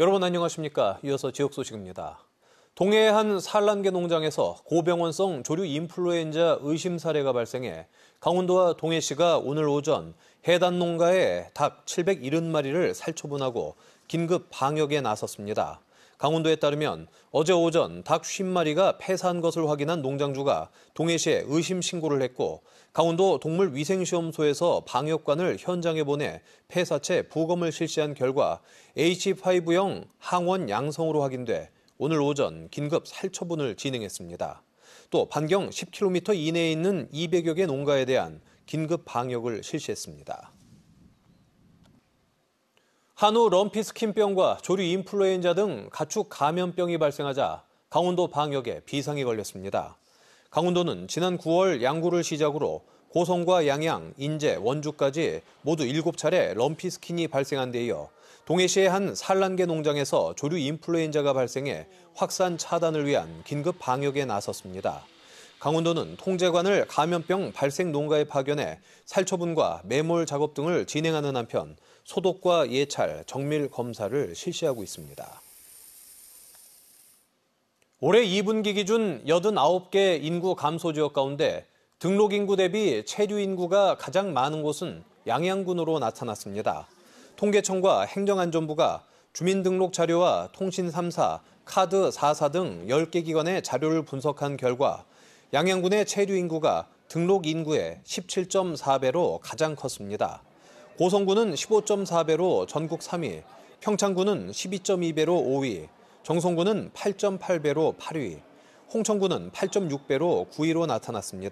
여러분 안녕하십니까? 이어서 지역 소식입니다. 동해의 한 산란계 농장에서 고병원성 조류 인플루엔자 의심 사례가 발생해 강원도와 동해시가 오늘 오전 해당 농가에 닭 770마리를 살처분하고 긴급 방역에 나섰습니다. 강원도에 따르면 어제 오전 닭 50마리가 폐사한 것을 확인한 농장주가 동해시에 의심 신고를 했고 강원도 동물위생시험소에서 방역관을 현장에 보내 폐사체 부검을 실시한 결과 H5형 항원 양성으로 확인돼 오늘 오전 긴급 살처분을 진행했습니다. 또 반경 10km 이내에 있는 200여 개 농가에 대한 긴급 방역을 실시했습니다. 한우 럼피스킨병과 조류 인플루엔자 등 가축 감염병이 발생하자 강원도 방역에 비상이 걸렸습니다. 강원도는 지난 9월 양구를 시작으로 고성과 양양, 인제, 원주까지 모두 7차례 럼피스킨이 발생한 데 이어 동해시의 한 산란계 농장에서 조류 인플루엔자가 발생해 확산 차단을 위한 긴급 방역에 나섰습니다. 강원도는 통제관을 감염병 발생 농가에 파견해 살처분과 매몰 작업 등을 진행하는 한편 소독과 예찰, 정밀 검사를 실시하고 있습니다. 올해 2분기 기준 89개 인구 감소 지역 가운데 등록 인구 대비 체류 인구가 가장 많은 곳은 양양군으로 나타났습니다. 통계청과 행정안전부가 주민등록 자료와 통신 3사, 카드 4사 등 10개 기관의 자료를 분석한 결과 양양군의 체류 인구가 등록 인구의 17.4배로 가장 컸습니다. 고성군은 15.4배로 전국 3위, 평창군은 12.2배로 5위, 정선군은 8.8배로 8위, 홍천군은 8.6배로 9위로 나타났습니다.